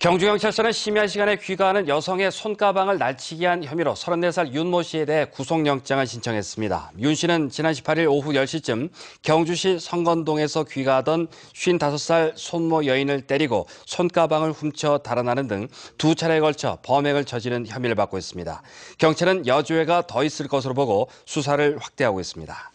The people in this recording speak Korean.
경주경찰서는 심야 시간에 귀가하는 여성의 손가방을 날치기 한 혐의로 34살 윤모 씨에 대해 구속영장을 신청했습니다. 윤 씨는 지난 18일 오후 10시쯤 경주시 성건동에서 귀가하던 55살 손모 여인을 때리고 손가방을 훔쳐 달아나는 등 두 차례에 걸쳐 범행을 저지른 혐의를 받고 있습니다. 경찰은 여주해가 더 있을 것으로 보고 수사를 확대하고 있습니다.